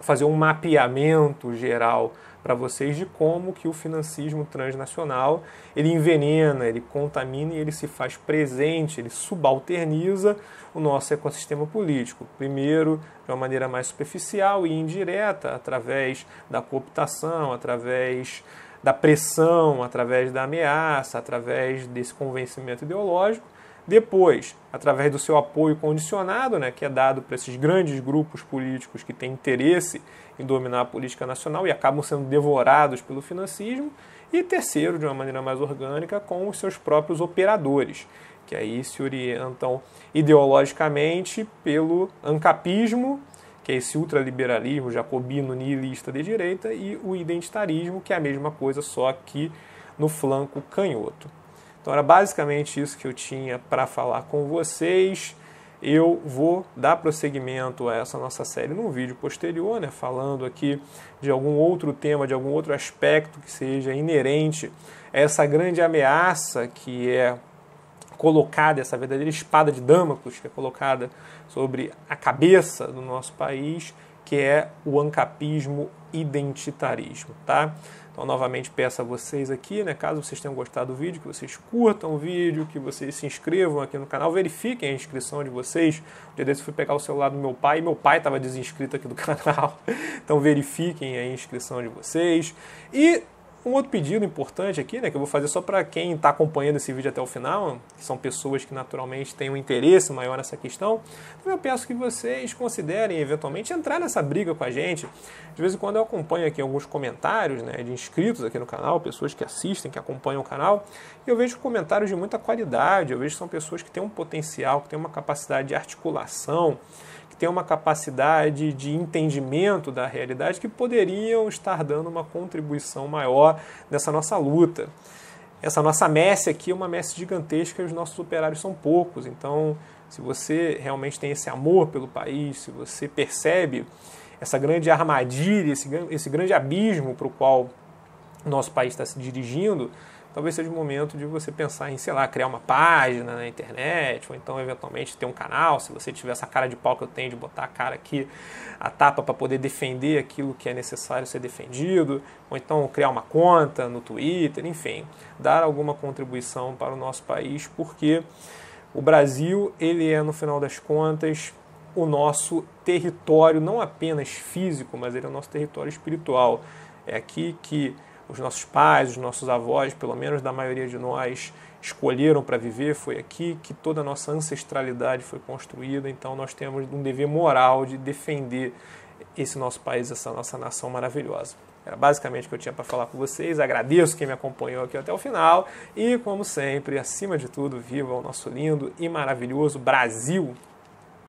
fazer um mapeamento geral para vocês de como que o financismo transnacional, ele envenena, ele contamina e ele se faz presente, ele subalterniza o nosso ecossistema político. Primeiro, de uma maneira mais superficial e indireta, através da cooptação, através da pressão, através da ameaça, através desse convencimento ideológico, depois, através do seu apoio condicionado, né, que é dado para esses grandes grupos políticos que têm interesse em dominar a política nacional e acabam sendo devorados pelo financismo. E terceiro, de uma maneira mais orgânica, com os seus próprios operadores, que aí se orientam ideologicamente pelo ancapismo, que é esse ultraliberalismo jacobino niilista de direita, e o identitarismo, que é a mesma coisa, só que no flanco canhoto. Então era basicamente isso que eu tinha para falar com vocês. Eu vou dar prosseguimento a essa nossa série num vídeo posterior, né, falando aqui de algum outro tema, de algum outro aspecto que seja inerente a essa grande ameaça que é colocada, essa verdadeira espada de Damocles que é colocada sobre a cabeça do nosso país, que é o ancapismo identitarismo, tá? Então, novamente, peço a vocês aqui, né, caso vocês tenham gostado do vídeo, que vocês curtam o vídeo, que vocês se inscrevam aqui no canal, verifiquem a inscrição de vocês. Um dia desse eu fui pegar o celular do meu pai e meu pai estava desinscrito aqui do canal. Então, verifiquem a inscrição de vocês. E um outro pedido importante aqui, né, que eu vou fazer só para quem está acompanhando esse vídeo até o final, que são pessoas que naturalmente têm um interesse maior nessa questão, então eu peço que vocês considerem eventualmente entrar nessa briga com a gente. De vez em quando eu acompanho aqui alguns comentários né, de inscritos aqui no canal, pessoas que assistem, que acompanham o canal, e eu vejo comentários de muita qualidade, eu vejo que são pessoas que têm um potencial, que têm uma capacidade de articulação, que têm uma capacidade de entendimento da realidade que poderiam estar dando uma contribuição maior nessa nossa luta. Essa nossa messe aqui é uma messe gigantesca e os nossos operários são poucos. Então, se você realmente tem esse amor pelo país, se você percebe essa grande armadilha, esse, esse grande abismo para o qual nosso país está se dirigindo, talvez seja o momento de você pensar em, sei lá, criar uma página na internet, ou então eventualmente ter um canal, se você tiver essa cara de pau que eu tenho de botar a cara aqui, a tapa para poder defender aquilo que é necessário ser defendido, ou então criar uma conta no Twitter, enfim, dar alguma contribuição para o nosso país, porque o Brasil, ele é no final das contas o nosso território não apenas físico, mas ele é o nosso território espiritual. É aqui que os nossos pais, os nossos avós, pelo menos da maioria de nós, escolheram para viver, foi aqui que toda a nossa ancestralidade foi construída, então nós temos um dever moral de defender esse nosso país, essa nossa nação maravilhosa. Era basicamente o que eu tinha para falar com vocês. Agradeço quem me acompanhou aqui até o final. E, como sempre, acima de tudo, viva o nosso lindo e maravilhoso Brasil!